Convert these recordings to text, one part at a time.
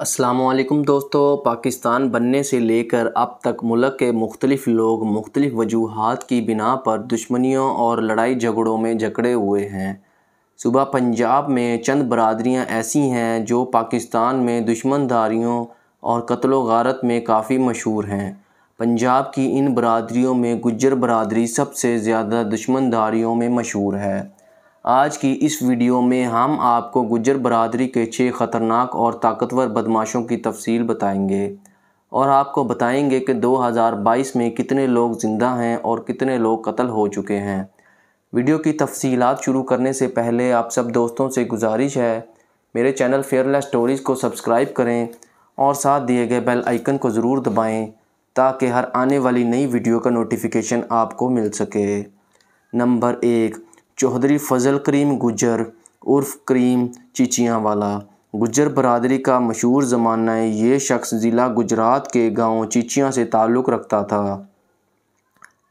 असलकम दोस्तों पाकिस्तान बनने से लेकर अब तक मुल्क के मुख्तलिफ लोग मुख्तलिफ वजूहत की बिना पर दुश्मनियों और लड़ाई झगड़ों में जकड़े हुए हैं सुबह पंजाब में चंद बरदरियाँ ऐसी हैं जो पाकिस्तान में दुश्मनदारियों और कत्लो गारत में काफ़ी मशहूर हैं पंजाब की इन बरदरीों में गुजर बरदरी सबसे ज़्यादा दुश्मनदारियों में मशहूर है आज की इस वीडियो में हम आपको गुजर बरदरी के छः ख़तरनाक और ताकतवर बदमाशों की तफसील बताएंगे और आपको बताएंगे कि 2022 में कितने लोग ज़िंदा हैं और कितने लोग कत्ल हो चुके हैं वीडियो की तफसीत शुरू करने से पहले आप सब दोस्तों से गुजारिश है मेरे चैनल फेयरलेस स्टोरीज़ को सब्सक्राइब करें और साथ दिए गए बेल आइकन को ज़रूर दबाएं ताकि हर आने वाली नई वीडियो का नोटिफिकेशन आपको मिल सके नंबर एक चौधरी फजल करीम गुजर उर्फ करीम चिचियाँ वाला गुजर बरदरी का मशहूर ज़माना है ये शख्स ज़िला गुजरात के गांव चिचियाँ से ताल्लुक़ रखता था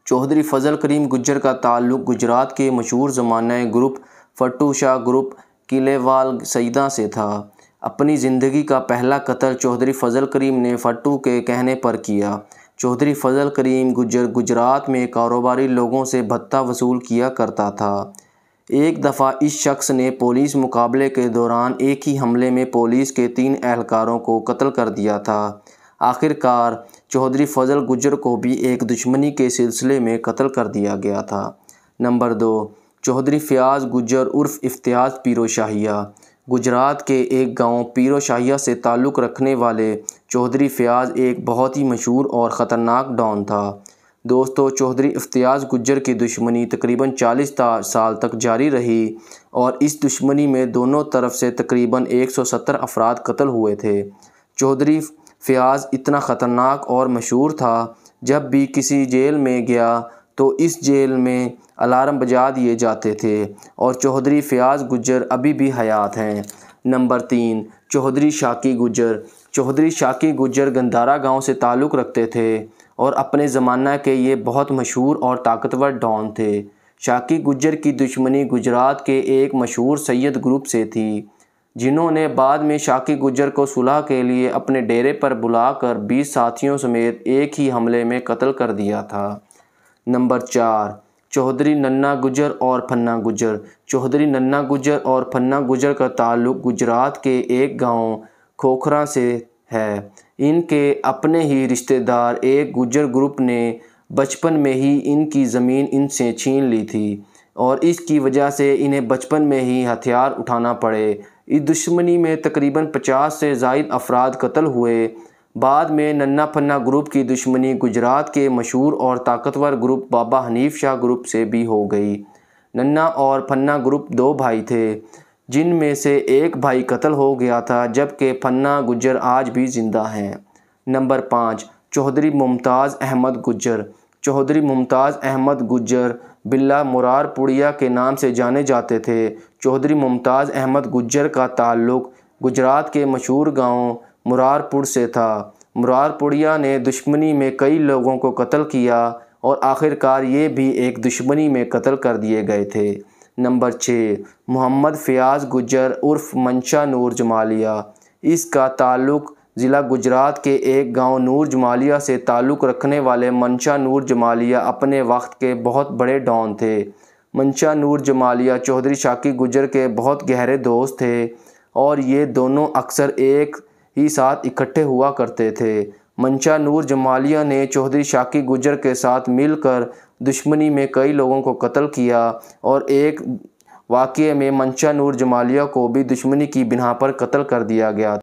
चौधरी फजल करीम गुजर का ताल्लुक़ गुजरात के मशहूर ज़माना ग्रुप फटू शाह ग्रुप किलेवाल सईदा से था अपनी ज़िंदगी का पहला कत्ल चौधरी फजल करीम ने फटू के कहने पर किया चौधरी फजल करीम गुजर गुजरात में कारोबारी लोगों से भत्ता वसूल किया करता था एक दफ़ा इस शख्स ने पुलिस मुकाबले के दौरान एक ही हमले में पुलिस के तीन अहलकारों को कत्ल कर दिया था आखिरकार चौधरी फजल गुजर को भी एक दुश्मनी के सिलसिले में कत्ल कर दिया गया था नंबर दो चौधरी फयाज गुजर उर्फ इफ्तियाज पीरो शाहिया गुजरात के एक गांव पीरो शाहिया से ताल्लुक़ रखने वाले चौधरी फ़याज़ एक बहुत ही मशहूर और ख़तरनाक डॉन था दोस्तों चौधरी इफ्तियाज़ गुजर की दुश्मनी तकरीबन 40 साल तक जारी रही और इस दुश्मनी में दोनों तरफ से तकरीबन 170 अफराद कत्ल हुए थे चौधरी फ़याज़ इतना ख़तरनाक और मशहूर था जब भी किसी जेल में गया तो इस जेल में अलार्म बजा दिए जाते थे और चौधरी फ़याज़ गुजर अभी भी हयात हैं नंबर तीन चौधरी शाकी गुजर चौधरी शाकी गुजर गंदारा गांव से ताल्लुक़ रखते थे और अपने ज़माना के ये बहुत मशहूर और ताकतवर डॉन थे शाकी गुजर की दुश्मनी गुजरात के एक मशहूर सैयद ग्रुप से थी जिन्होंने बाद में शाकी गुजर को सुलह के लिए अपने डेरे पर बुलाकर 20 साथियों समेत एक ही हमले में कत्ल कर दिया था नंबर चार चौधरी नन्ना गुजर और फन्ना गुजर चौधरी नन्ना गुजर और फन्ना गुजर का ताल्लुक गुजरात के एक गांव खोखरा से है इनके अपने ही रिश्तेदार एक गुजर ग्रुप ने बचपन में ही इनकी ज़मीन इनसे छीन ली थी और इसकी वजह से इन्हें बचपन में ही हथियार उठाना पड़े इस दुश्मनी में तकरीबन पचास से जायद अफराद कत्ल हुए बाद में नन्ना पन्ना ग्रुप की दुश्मनी गुजरात के मशहूर और ताकतवर ग्रुप बाबा हनीफ शाह ग्रुप से भी हो गई नन्ना और फन्ना ग्रुप दो भाई थे जिनमें से एक भाई कत्ल हो गया था जबकि पन्ना गुजर आज भी ज़िंदा हैं नंबर पाँच चौधरी मुमताज़ अहमद गुजर चौधरी मुमताज़ अहमद गुजर बिल्ला मुरार पुड़िया के नाम से जाने जाते थे चौधरी मुमताज़ अहमद गुजर का ताल्लुक़ गुजरात के मशहूर गाँव मुरारपुर से था मुरारपुड़िया ने दुश्मनी में कई लोगों को कत्ल किया और आखिरकार ये भी एक दुश्मनी में कत्ल कर दिए गए थे नंबर छः मोहम्मद फ़याज़ गुजर उर्फ मंशा नूर जमालिया इसका ताल्लुक़ ज़िला गुजरात के एक गांव नूर जमालिया से ताल्लुक़ रखने वाले मंशा नूर जमालिया अपने वक्त के बहुत बड़े डॉन थे मंशा नूर जमालिया चौधरी शाकी गुजर के बहुत गहरे दोस्त थे और ये दोनों अक्सर एक ही साथ इकट्ठे हुआ करते थे मंशा नूर जमालिया ने चौधरी शाकी गुजर के साथ मिलकर दुश्मनी में कई लोगों को कत्ल किया और एक वाक़े में मंशा नूर जमालिया को भी दुश्मनी की बिना पर कत्ल कर दिया गया